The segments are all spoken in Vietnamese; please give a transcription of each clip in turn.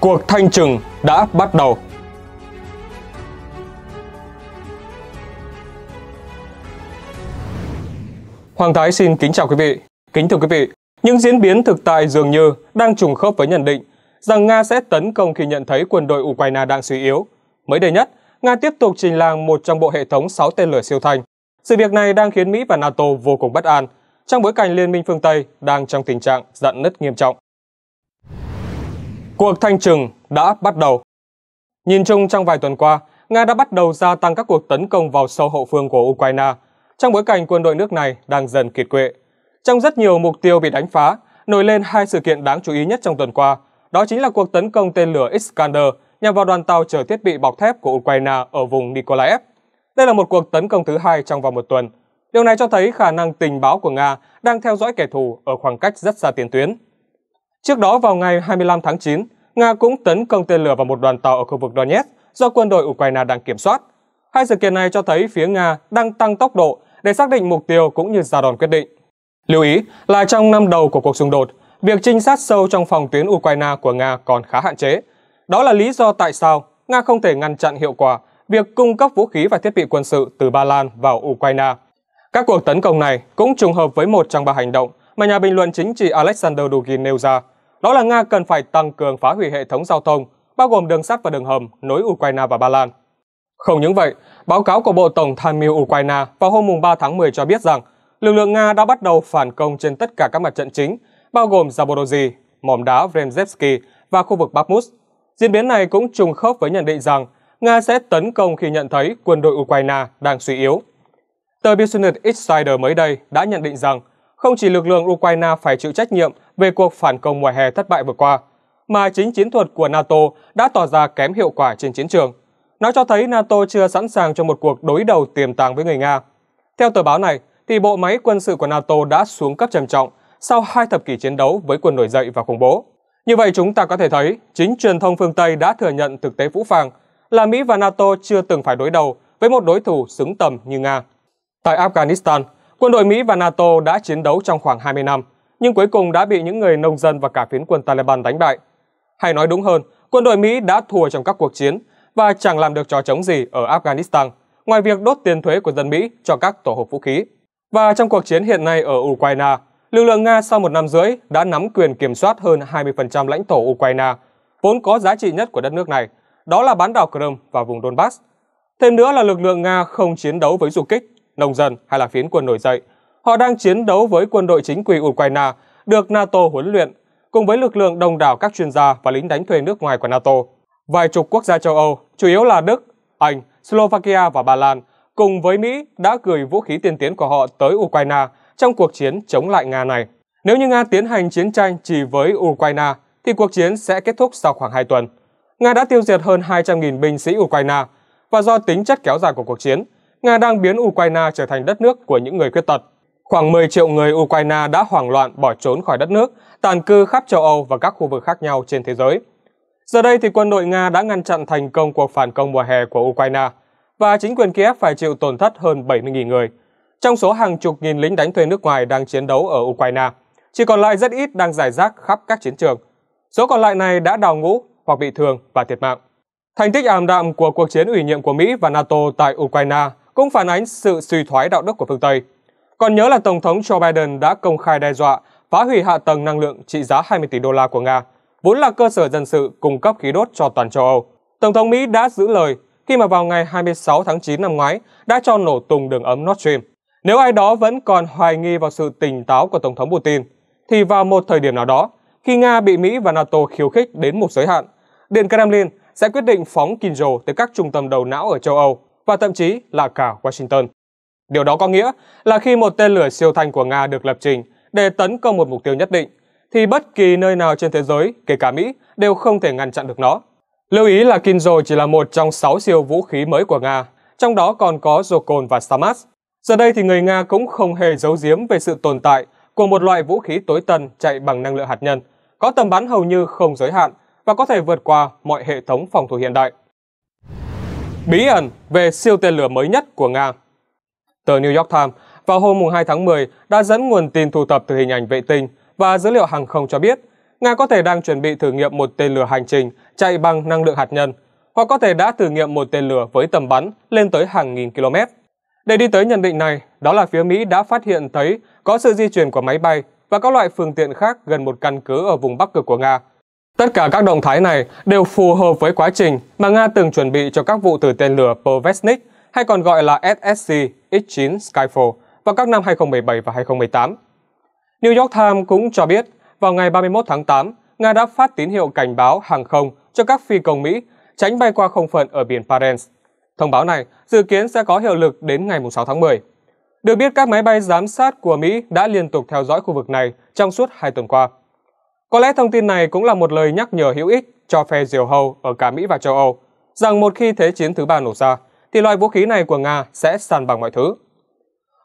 cuộc thanh trừng đã bắt đầu. Hoàng Thái xin kính chào quý vị. Kính thưa quý vị, những diễn biến thực tại dường như đang trùng khớp với nhận định rằng Nga sẽ tấn công khi nhận thấy quân đội Ukraine đang suy yếu. Mới đây nhất, Nga tiếp tục trình làng một trong bộ hệ thống 6 tên lửa siêu thanh. Sự việc này đang khiến Mỹ và NATO vô cùng bất an, trong bối cảnh Liên minh phương Tây đang trong tình trạng dạn nứt nghiêm trọng. Cuộc thanh trừng đã bắt đầu. Nhìn chung trong vài tuần qua, Nga đã bắt đầu gia tăng các cuộc tấn công vào sâu hậu phương của Ukraine, trong bối cảnh quân đội nước này đang dần kiệt quệ. Trong rất nhiều mục tiêu bị đánh phá, nổi lên hai sự kiện đáng chú ý nhất trong tuần qua, đó chính là cuộc tấn công tên lửa Iskander nhằm vào đoàn tàu chở thiết bị bọc thép của Ukraine ở vùng Nikolaev. Đây là một cuộc tấn công thứ hai trong vòng một tuần. Điều này cho thấy khả năng tình báo của Nga đang theo dõi kẻ thù ở khoảng cách rất xa tiền tuyến. Trước đó vào ngày 25 tháng 9, Nga cũng tấn công tên lửa vào một đoàn tàu ở khu vực Donetsk do quân đội Ukraine đang kiểm soát. Hai sự kiện này cho thấy phía Nga đang tăng tốc độ để xác định mục tiêu cũng như ra đòn quyết định. Lưu ý là trong năm đầu của cuộc xung đột, việc trinh sát sâu trong phòng tuyến Ukraine của Nga còn khá hạn chế. Đó là lý do tại sao Nga không thể ngăn chặn hiệu quả việc cung cấp vũ khí và thiết bị quân sự từ Ba Lan vào Ukraine. Các cuộc tấn công này cũng trùng hợp với một trong ba hành động mà nhà bình luận chính trị Alexander Dugin nêu ra – đó là Nga cần phải tăng cường phá hủy hệ thống giao thông, bao gồm đường sắt và đường hầm nối Ukraine và Ba Lan. Không những vậy, báo cáo của Bộ Tổng tham mưu Ukraine vào hôm 3 tháng 10 cho biết rằng lực lượng Nga đã bắt đầu phản công trên tất cả các mặt trận chính, bao gồm Zaporozhye, mỏm đá Vremzhevsky và khu vực Bakhmut. Diễn biến này cũng trùng khớp với nhận định rằng Nga sẽ tấn công khi nhận thấy quân đội Ukraine đang suy yếu. Tờ Business Insider mới đây đã nhận định rằng không chỉ lực lượng Ukraine phải chịu trách nhiệm về cuộc phản công ngoài hè thất bại vừa qua, mà chính chiến thuật của NATO đã tỏ ra kém hiệu quả trên chiến trường. Nó cho thấy NATO chưa sẵn sàng cho một cuộc đối đầu tiềm tàng với người Nga. Theo tờ báo này, thì bộ máy quân sự của NATO đã xuống cấp trầm trọng sau hai thập kỷ chiến đấu với quân nổi dậy và khủng bố. Như vậy chúng ta có thể thấy, chính truyền thông phương Tây đã thừa nhận thực tế phũ phàng là Mỹ và NATO chưa từng phải đối đầu với một đối thủ xứng tầm như Nga. Tại Afghanistan, Quân đội Mỹ và NATO đã chiến đấu trong khoảng 20 năm, nhưng cuối cùng đã bị những người nông dân và cả phiến quân Taliban đánh bại. Hay nói đúng hơn, quân đội Mỹ đã thua trong các cuộc chiến và chẳng làm được trò chống gì ở Afghanistan, ngoài việc đốt tiền thuế của dân Mỹ cho các tổ hợp vũ khí. Và trong cuộc chiến hiện nay ở Ukraine, lực lượng Nga sau một năm rưỡi đã nắm quyền kiểm soát hơn 20% lãnh thổ Ukraine, vốn có giá trị nhất của đất nước này, đó là bán đảo Crimea và vùng Donbass. Thêm nữa là lực lượng Nga không chiến đấu với du kích nông dân hay là phiến quân nổi dậy. Họ đang chiến đấu với quân đội chính quy Ukraine được NATO huấn luyện, cùng với lực lượng đông đảo các chuyên gia và lính đánh thuê nước ngoài của NATO. Vài chục quốc gia châu Âu, chủ yếu là Đức, Anh, Slovakia và Ba Lan, cùng với Mỹ đã gửi vũ khí tiên tiến của họ tới Ukraine trong cuộc chiến chống lại Nga này. Nếu như Nga tiến hành chiến tranh chỉ với Ukraine, thì cuộc chiến sẽ kết thúc sau khoảng 2 tuần. Nga đã tiêu diệt hơn 200.000 binh sĩ Ukraine, và do tính chất kéo dài của cuộc chiến, Nga đang biến Ukraine trở thành đất nước của những người khuyết tật. Khoảng 10 triệu người Ukraine đã hoảng loạn bỏ trốn khỏi đất nước, tàn cư khắp châu Âu và các khu vực khác nhau trên thế giới. Giờ đây thì quân đội Nga đã ngăn chặn thành công cuộc phản công mùa hè của Ukraine và chính quyền Kiev phải chịu tổn thất hơn 70.000 người. Trong số hàng chục nghìn lính đánh thuê nước ngoài đang chiến đấu ở Ukraine, chỉ còn lại rất ít đang giải rác khắp các chiến trường. Số còn lại này đã đào ngũ hoặc bị thương và thiệt mạng. Thành tích ảm đạm của cuộc chiến ủy nhiệm của Mỹ và NATO tại Ukraine cũng phản ánh sự suy thoái đạo đức của phương Tây. Còn nhớ là Tổng thống Joe Biden đã công khai đe dọa phá hủy hạ tầng năng lượng trị giá 20 tỷ đô la của Nga, vốn là cơ sở dân sự cung cấp khí đốt cho toàn châu Âu. Tổng thống Mỹ đã giữ lời khi mà vào ngày 26 tháng 9 năm ngoái đã cho nổ tung đường ấm Nord Stream. Nếu ai đó vẫn còn hoài nghi vào sự tỉnh táo của Tổng thống Putin, thì vào một thời điểm nào đó, khi Nga bị Mỹ và NATO khiêu khích đến một giới hạn, Điện Kremlin sẽ quyết định phóng Kinzhal tới các trung tâm đầu não ở châu Âu và thậm chí là cả Washington. Điều đó có nghĩa là khi một tên lửa siêu thanh của Nga được lập trình để tấn công một mục tiêu nhất định, thì bất kỳ nơi nào trên thế giới, kể cả Mỹ, đều không thể ngăn chặn được nó. Lưu ý là Kinzo chỉ là một trong 6 siêu vũ khí mới của Nga, trong đó còn có Zircon và Stamaz. Giờ đây thì người Nga cũng không hề giấu giếm về sự tồn tại của một loại vũ khí tối tân chạy bằng năng lượng hạt nhân, có tầm bắn hầu như không giới hạn và có thể vượt qua mọi hệ thống phòng thủ hiện đại bí ẩn về siêu tên lửa mới nhất của Nga. Tờ New York Times vào hôm 2 tháng 10 đã dẫn nguồn tin thu thập từ hình ảnh vệ tinh và dữ liệu hàng không cho biết Nga có thể đang chuẩn bị thử nghiệm một tên lửa hành trình chạy bằng năng lượng hạt nhân hoặc có thể đã thử nghiệm một tên lửa với tầm bắn lên tới hàng nghìn km. Để đi tới nhận định này, đó là phía Mỹ đã phát hiện thấy có sự di chuyển của máy bay và các loại phương tiện khác gần một căn cứ ở vùng Bắc Cực của Nga, Tất cả các động thái này đều phù hợp với quá trình mà Nga từng chuẩn bị cho các vụ thử tên lửa Povestnik hay còn gọi là SSC X-9 Skyfall vào các năm 2017 và 2018. New York Times cũng cho biết vào ngày 31 tháng 8, Nga đã phát tín hiệu cảnh báo hàng không cho các phi công Mỹ tránh bay qua không phận ở biển Barents. Thông báo này dự kiến sẽ có hiệu lực đến ngày 6 tháng 10. Được biết các máy bay giám sát của Mỹ đã liên tục theo dõi khu vực này trong suốt hai tuần qua. Có lẽ thông tin này cũng là một lời nhắc nhở hữu ích cho phe diều hâu ở cả Mỹ và châu Âu rằng một khi Thế chiến thứ ba nổ ra, thì loại vũ khí này của Nga sẽ sàn bằng mọi thứ.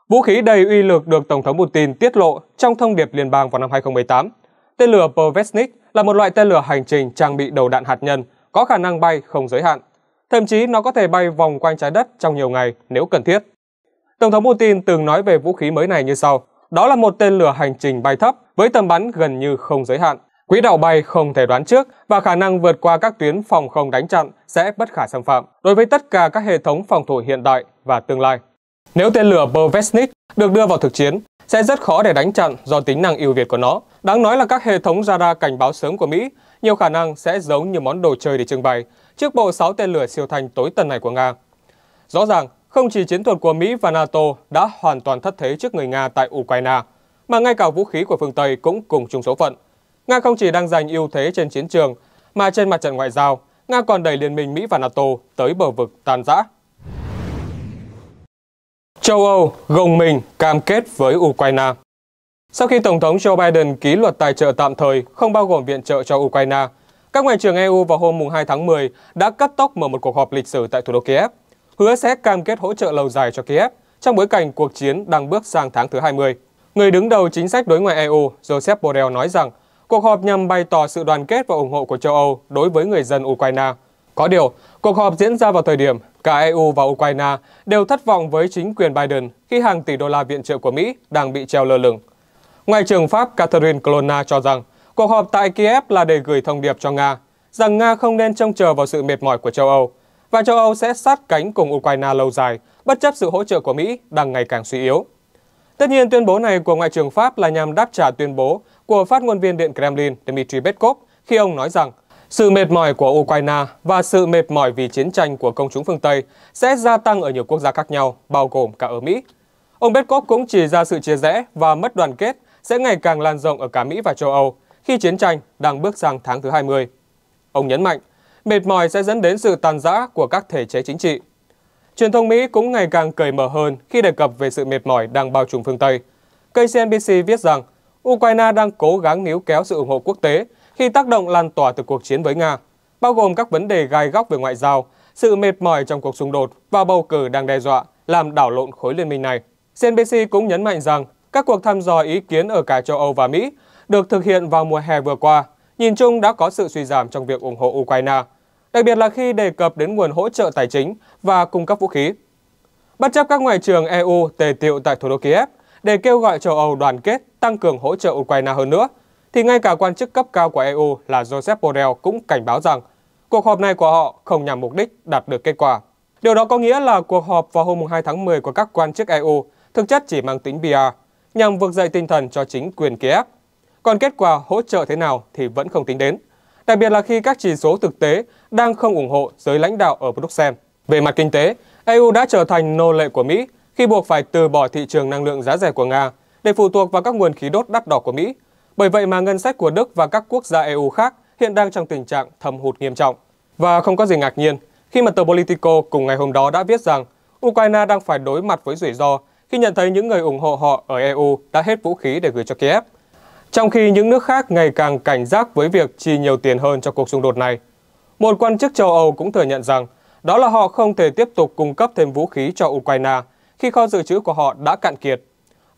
Vũ khí đầy uy lực được Tổng thống Putin tiết lộ trong thông điệp liên bang vào năm 2018. Tên lửa Povestnik là một loại tên lửa hành trình trang bị đầu đạn hạt nhân, có khả năng bay không giới hạn. Thậm chí nó có thể bay vòng quanh trái đất trong nhiều ngày nếu cần thiết. Tổng thống Putin từng nói về vũ khí mới này như sau đó là một tên lửa hành trình bay thấp với tầm bắn gần như không giới hạn. Quỹ đạo bay không thể đoán trước và khả năng vượt qua các tuyến phòng không đánh chặn sẽ bất khả xâm phạm đối với tất cả các hệ thống phòng thủ hiện đại và tương lai. Nếu tên lửa Bovesnik được đưa vào thực chiến, sẽ rất khó để đánh chặn do tính năng ưu việt của nó. Đáng nói là các hệ thống radar cảnh báo sớm của Mỹ nhiều khả năng sẽ giống như món đồ chơi để trưng bày trước bộ 6 tên lửa siêu thanh tối tần này của Nga. Rõ ràng, không chỉ chiến thuật của Mỹ và NATO đã hoàn toàn thất thế trước người Nga tại Ukraine, mà ngay cả vũ khí của phương Tây cũng cùng chung số phận. Nga không chỉ đang giành ưu thế trên chiến trường, mà trên mặt trận ngoại giao, Nga còn đẩy liên minh Mỹ và NATO tới bờ vực tan rã. Châu Âu gồng mình cam kết với Ukraine Sau khi Tổng thống Joe Biden ký luật tài trợ tạm thời không bao gồm viện trợ cho Ukraine, các ngoại trưởng EU vào hôm 2 tháng 10 đã cắt tóc mở một cuộc họp lịch sử tại thủ đô Kiev hứa sẽ cam kết hỗ trợ lâu dài cho Kiev trong bối cảnh cuộc chiến đang bước sang tháng thứ 20. Người đứng đầu chính sách đối ngoại EU Joseph Borrell nói rằng cuộc họp nhằm bày tỏ sự đoàn kết và ủng hộ của châu Âu đối với người dân Ukraine. Có điều, cuộc họp diễn ra vào thời điểm cả EU và Ukraine đều thất vọng với chính quyền Biden khi hàng tỷ đô la viện trợ của Mỹ đang bị treo lơ lửng. Ngoại trưởng Pháp Catherine Colonna cho rằng cuộc họp tại Kiev là để gửi thông điệp cho Nga rằng Nga không nên trông chờ vào sự mệt mỏi của châu Âu và châu Âu sẽ sát cánh cùng Ukraine lâu dài, bất chấp sự hỗ trợ của Mỹ đang ngày càng suy yếu. Tất nhiên, tuyên bố này của Ngoại trưởng Pháp là nhằm đáp trả tuyên bố của phát ngôn viên Điện Kremlin Dmitry Peskov khi ông nói rằng sự mệt mỏi của Ukraine và sự mệt mỏi vì chiến tranh của công chúng phương Tây sẽ gia tăng ở nhiều quốc gia khác nhau, bao gồm cả ở Mỹ. Ông Peskov cũng chỉ ra sự chia rẽ và mất đoàn kết sẽ ngày càng lan rộng ở cả Mỹ và châu Âu khi chiến tranh đang bước sang tháng thứ 20. Ông nhấn mạnh, mệt mỏi sẽ dẫn đến sự tàn rã của các thể chế chính trị. Truyền thông Mỹ cũng ngày càng cởi mở hơn khi đề cập về sự mệt mỏi đang bao trùm phương Tây. KCNBC viết rằng, Ukraine đang cố gắng níu kéo sự ủng hộ quốc tế khi tác động lan tỏa từ cuộc chiến với Nga, bao gồm các vấn đề gai góc về ngoại giao, sự mệt mỏi trong cuộc xung đột và bầu cử đang đe dọa làm đảo lộn khối liên minh này. CNBC cũng nhấn mạnh rằng các cuộc thăm dò ý kiến ở cả châu Âu và Mỹ được thực hiện vào mùa hè vừa qua nhìn chung đã có sự suy giảm trong việc ủng hộ Ukraine, đặc biệt là khi đề cập đến nguồn hỗ trợ tài chính và cung cấp vũ khí. Bất chấp các ngoại trưởng EU tề tiệu tại thủ đô Kiev để kêu gọi châu Âu đoàn kết tăng cường hỗ trợ Ukraine hơn nữa, thì ngay cả quan chức cấp cao của EU là Joseph Borrell cũng cảnh báo rằng cuộc họp này của họ không nhằm mục đích đạt được kết quả. Điều đó có nghĩa là cuộc họp vào hôm 2 tháng 10 của các quan chức EU thực chất chỉ mang tính PR, nhằm vực dậy tinh thần cho chính quyền Kiev còn kết quả hỗ trợ thế nào thì vẫn không tính đến. Đặc biệt là khi các chỉ số thực tế đang không ủng hộ giới lãnh đạo ở Bruxelles. Về mặt kinh tế, EU đã trở thành nô lệ của Mỹ khi buộc phải từ bỏ thị trường năng lượng giá rẻ của Nga để phụ thuộc vào các nguồn khí đốt đắt đỏ của Mỹ. Bởi vậy mà ngân sách của Đức và các quốc gia EU khác hiện đang trong tình trạng thâm hụt nghiêm trọng. Và không có gì ngạc nhiên khi mà tờ Politico cùng ngày hôm đó đã viết rằng Ukraine đang phải đối mặt với rủi ro khi nhận thấy những người ủng hộ họ ở EU đã hết vũ khí để gửi cho Kiev – trong khi những nước khác ngày càng cảnh giác với việc chi nhiều tiền hơn cho cuộc xung đột này, một quan chức châu Âu cũng thừa nhận rằng đó là họ không thể tiếp tục cung cấp thêm vũ khí cho Ukraine khi kho dự trữ của họ đã cạn kiệt.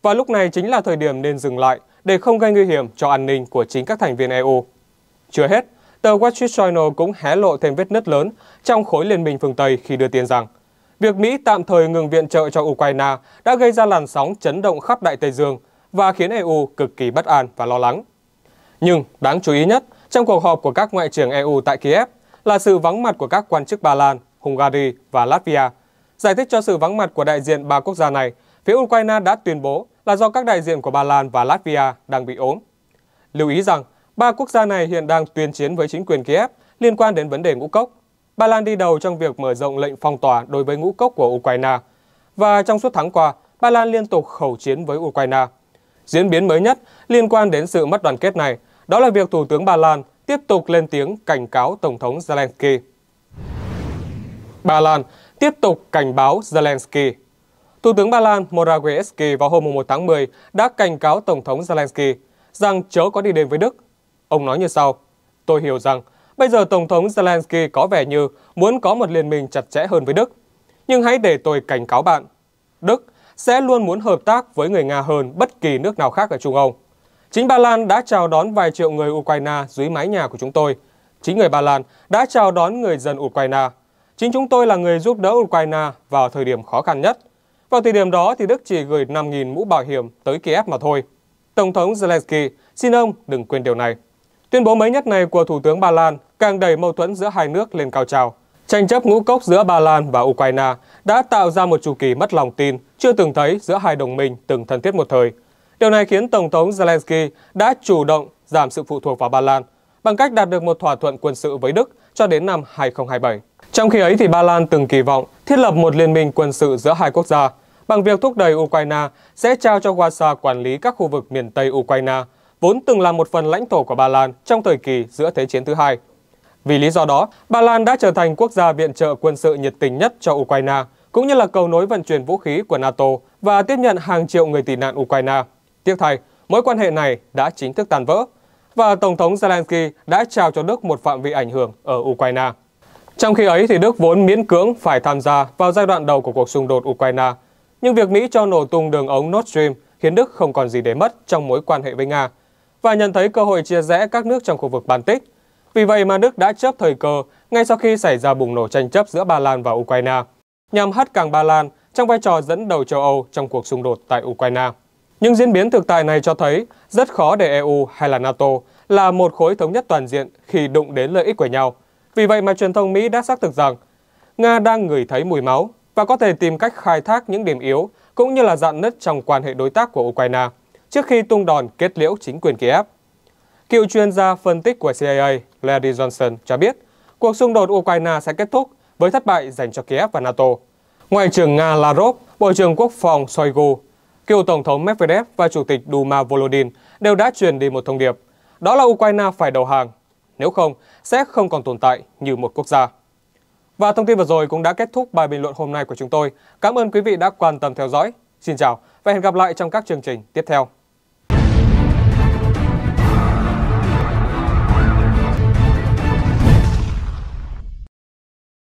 Và lúc này chính là thời điểm nên dừng lại để không gây nguy hiểm cho an ninh của chính các thành viên EU. Chưa hết, tờ Wall Street Journal cũng hé lộ thêm vết nứt lớn trong khối liên minh phương Tây khi đưa tin rằng việc Mỹ tạm thời ngừng viện trợ cho Ukraine đã gây ra làn sóng chấn động khắp Đại Tây Dương – và khiến EU cực kỳ bất an và lo lắng. Nhưng đáng chú ý nhất trong cuộc họp của các ngoại trưởng EU tại Kiev là sự vắng mặt của các quan chức Ba Lan, Hungary và Latvia. Giải thích cho sự vắng mặt của đại diện ba quốc gia này, phía Ukraine đã tuyên bố là do các đại diện của Ba Lan và Latvia đang bị ốm. Lưu ý rằng, ba quốc gia này hiện đang tuyên chiến với chính quyền Kiev liên quan đến vấn đề ngũ cốc. Ba Lan đi đầu trong việc mở rộng lệnh phong tỏa đối với ngũ cốc của Ukraine. Và trong suốt tháng qua, Ba Lan liên tục khẩu chiến với Ukraine. Diễn biến mới nhất liên quan đến sự mất đoàn kết này, đó là việc Thủ tướng Ba Lan tiếp tục lên tiếng cảnh cáo Tổng thống Zelensky. Ba Lan tiếp tục cảnh báo Zelensky. Thủ tướng Ba Lan Morawiecki vào hôm 1 tháng 10 đã cảnh cáo Tổng thống Zelensky rằng chớ có đi đến với Đức. Ông nói như sau, tôi hiểu rằng bây giờ Tổng thống Zelensky có vẻ như muốn có một liên minh chặt chẽ hơn với Đức. Nhưng hãy để tôi cảnh cáo bạn. Đức sẽ luôn muốn hợp tác với người Nga hơn bất kỳ nước nào khác ở Trung Âu. Chính Ba Lan đã chào đón vài triệu người Ukraine dưới mái nhà của chúng tôi. Chính người Ba Lan đã chào đón người dân Ukraine. Chính chúng tôi là người giúp đỡ Ukraine vào thời điểm khó khăn nhất. Vào thời điểm đó thì Đức chỉ gửi 5.000 mũ bảo hiểm tới Kiev mà thôi. Tổng thống Zelensky xin ông đừng quên điều này. Tuyên bố mới nhất này của Thủ tướng Ba Lan càng đẩy mâu thuẫn giữa hai nước lên cao trào. Tranh chấp ngũ cốc giữa Ba Lan và Ukraine đã tạo ra một chu kỳ mất lòng tin chưa từng thấy giữa hai đồng minh từng thân thiết một thời. Điều này khiến Tổng thống Zelensky đã chủ động giảm sự phụ thuộc vào Ba Lan bằng cách đạt được một thỏa thuận quân sự với Đức cho đến năm 2027. Trong khi ấy thì Ba Lan từng kỳ vọng thiết lập một liên minh quân sự giữa hai quốc gia bằng việc thúc đẩy Ukraine sẽ trao cho Warsaw quản lý các khu vực miền Tây Ukraine, vốn từng là một phần lãnh thổ của Ba Lan trong thời kỳ giữa Thế chiến thứ hai. Vì lý do đó, Ba Lan đã trở thành quốc gia viện trợ quân sự nhiệt tình nhất cho Ukraine, cũng như là cầu nối vận chuyển vũ khí của NATO và tiếp nhận hàng triệu người tị nạn Ukraine. Tiếc thay, mối quan hệ này đã chính thức tan vỡ và Tổng thống Zelensky đã trao cho Đức một phạm vi ảnh hưởng ở Ukraine. Trong khi ấy thì Đức vốn miễn cưỡng phải tham gia vào giai đoạn đầu của cuộc xung đột Ukraine. Nhưng việc Mỹ cho nổ tung đường ống Nord Stream khiến Đức không còn gì để mất trong mối quan hệ với Nga và nhận thấy cơ hội chia rẽ các nước trong khu vực Baltic vì vậy mà Đức đã chấp thời cơ ngay sau khi xảy ra bùng nổ tranh chấp giữa Ba Lan và Ukraine, nhằm hất càng Ba Lan trong vai trò dẫn đầu châu Âu trong cuộc xung đột tại Ukraine. Những diễn biến thực tại này cho thấy rất khó để EU hay là NATO là một khối thống nhất toàn diện khi đụng đến lợi ích của nhau. Vì vậy mà truyền thông Mỹ đã xác thực rằng Nga đang ngửi thấy mùi máu và có thể tìm cách khai thác những điểm yếu cũng như là dạn nứt trong quan hệ đối tác của Ukraine trước khi tung đòn kết liễu chính quyền Kiev. Cựu chuyên gia phân tích của CIA Larry Johnson cho biết cuộc xung đột Ukraine sẽ kết thúc với thất bại dành cho Kiev và NATO. Ngoại trưởng Nga Lavrov, Bộ trưởng Quốc phòng Shoigu, cựu Tổng thống Medvedev và Chủ tịch Duma Volodin đều đã truyền đi một thông điệp. Đó là Ukraine phải đầu hàng, nếu không sẽ không còn tồn tại như một quốc gia. Và thông tin vừa rồi cũng đã kết thúc bài bình luận hôm nay của chúng tôi. Cảm ơn quý vị đã quan tâm theo dõi. Xin chào và hẹn gặp lại trong các chương trình tiếp theo.